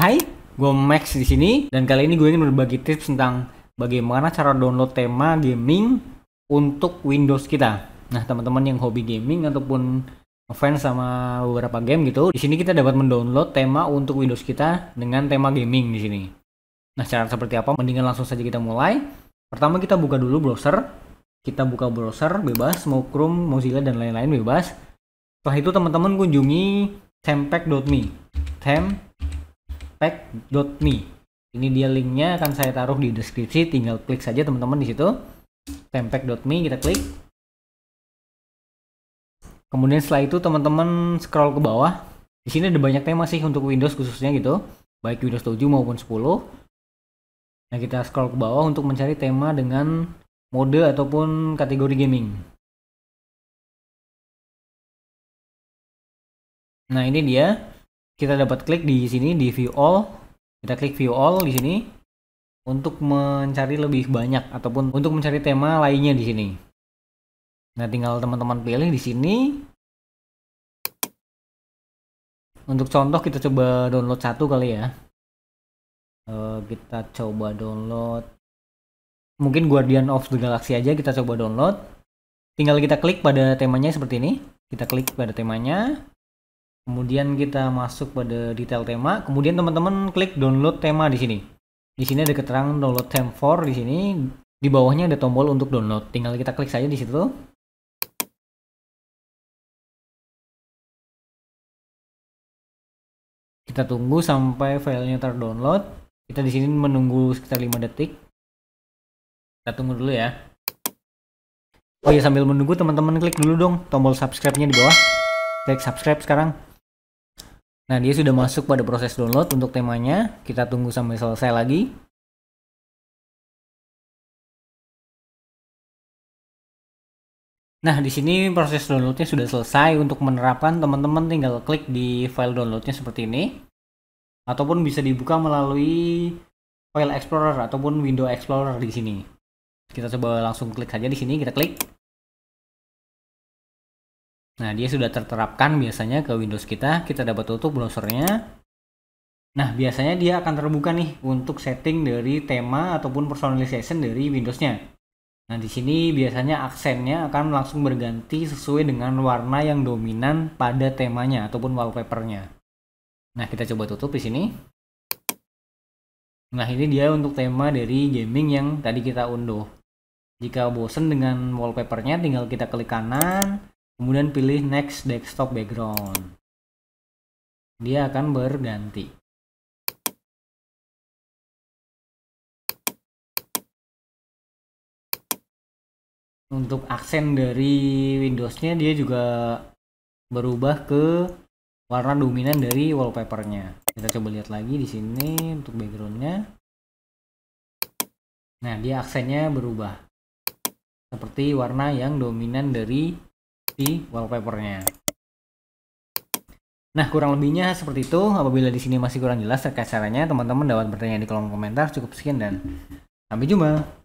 Hai, gue Max di sini dan kali ini gue ingin berbagi tips tentang bagaimana cara download tema gaming untuk Windows kita. Nah, teman-teman yang hobi gaming ataupun fans sama beberapa game gitu, di sini kita dapat mendownload tema untuk Windows kita dengan tema gaming di sini. Nah, cara seperti apa? Mendingan langsung saja kita mulai. Pertama kita buka dulu browser. Kita buka browser bebas, mau Chrome, Mozilla dan lain-lain bebas. Setelah itu teman-teman kunjungi tempack.me. Temp tempek.me. Ini dia linknya akan saya taruh di deskripsi, tinggal klik saja teman-teman di situ. tempek.me kita klik. Kemudian setelah itu teman-teman scroll ke bawah. Di sini ada banyak tema sih untuk Windows khususnya gitu, baik Windows 7 maupun 10. Nah, kita scroll ke bawah untuk mencari tema dengan mode ataupun kategori gaming. Nah, ini dia kita dapat klik di sini di view all kita klik view all di sini untuk mencari lebih banyak ataupun untuk mencari tema lainnya di sini. Nah, tinggal teman-teman pilih di sini. Untuk contoh kita coba download satu kali ya. Eh, kita coba download mungkin Guardian of the Galaxy aja kita coba download. Tinggal kita klik pada temanya seperti ini. Kita klik pada temanya. Kemudian kita masuk pada detail tema. Kemudian teman-teman klik download tema di sini. Di sini ada keterangan download theme for di sini. Di bawahnya ada tombol untuk download. Tinggal kita klik saja di situ. Kita tunggu sampai filenya terdownload. Kita di sini menunggu sekitar 5 detik. Kita tunggu dulu ya. Oh ya sambil menunggu teman-teman klik dulu dong tombol subscribe-nya di bawah. Klik subscribe sekarang. Nah, dia sudah masuk pada proses download untuk temanya. Kita tunggu sampai selesai lagi. Nah, di sini proses downloadnya sudah selesai. Untuk menerapkan, teman-teman tinggal klik di file downloadnya seperti ini. Ataupun bisa dibuka melalui file explorer ataupun window explorer di sini. Kita coba langsung klik saja di sini, kita klik. Nah, dia sudah terterapkan biasanya ke Windows kita. Kita dapat tutup browsernya. Nah, biasanya dia akan terbuka nih untuk setting dari tema ataupun personalization dari Windows-nya. Nah, di sini biasanya aksennya akan langsung berganti sesuai dengan warna yang dominan pada temanya ataupun wallpapernya. Nah, kita coba tutup di sini. Nah, ini dia untuk tema dari gaming yang tadi kita unduh. Jika bosen dengan wallpapernya, tinggal kita klik kanan, kemudian pilih next desktop background dia akan berganti untuk aksen dari Windowsnya dia juga berubah ke warna dominan dari wallpapernya kita coba lihat lagi di sini untuk backgroundnya nah dia aksennya berubah seperti warna yang dominan dari si wallpapernya. Nah, kurang lebihnya seperti itu. Apabila di sini masih kurang jelas terkait caranya, teman-teman dapat bertanya di kolom komentar. Cukup sekian dan sampai jumpa.